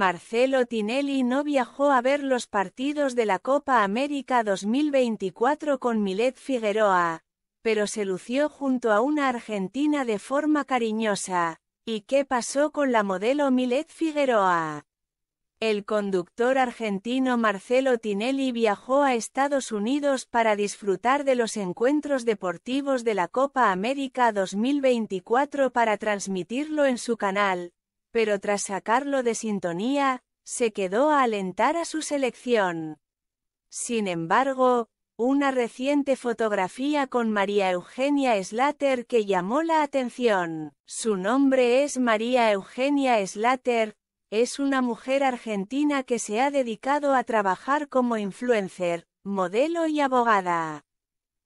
Marcelo Tinelli no viajó a ver los partidos de la Copa América 2024 con Milet Figueroa, pero se lució junto a una argentina de forma cariñosa. ¿Y qué pasó con la modelo Milet Figueroa? El conductor argentino Marcelo Tinelli viajó a Estados Unidos para disfrutar de los encuentros deportivos de la Copa América 2024 para transmitirlo en su canal, pero tras sacarlo de sintonía, se quedó a alentar a su selección. Sin embargo, una reciente fotografía con María Eugenia Slater que llamó la atención. Su nombre es María Eugenia Slater, es una mujer argentina que se ha dedicado a trabajar como influencer, modelo y abogada.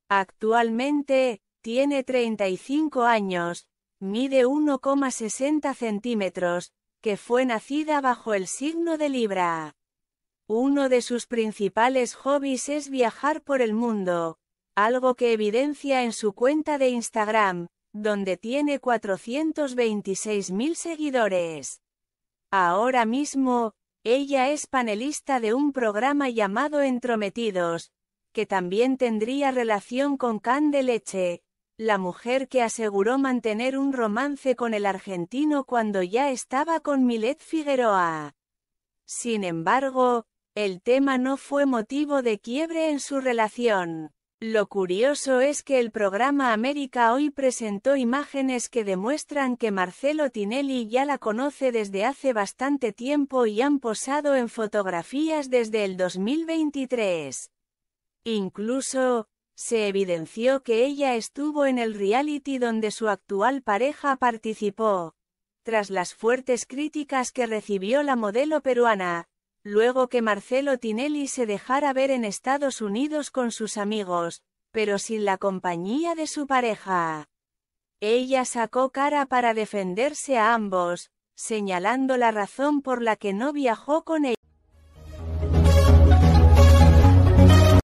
Actualmente, tiene 35 años, mide 1,60 centímetros, que fue nacida bajo el signo de Libra. Uno de sus principales hobbies es viajar por el mundo, algo que evidencia en su cuenta de Instagram, donde tiene 426.000 seguidores. Ahora mismo, ella es panelista de un programa llamado Entrometidos, que también tendría relación con Can de Leche, la mujer que aseguró mantener un romance con el argentino cuando ya estaba con Milet Figueroa. Sin embargo, el tema no fue motivo de quiebre en su relación. Lo curioso es que el programa América Hoy presentó imágenes que demuestran que Marcelo Tinelli ya la conoce desde hace bastante tiempo y han posado en fotografías desde el 2023. Incluso, se evidenció que ella estuvo en el reality donde su actual pareja participó. Tras las fuertes críticas que recibió la modelo peruana, luego que Marcelo Tinelli se dejara ver en Estados Unidos con sus amigos, pero sin la compañía de su pareja. Ella sacó cara para defenderse a ambos, señalando la razón por la que no viajó con ella.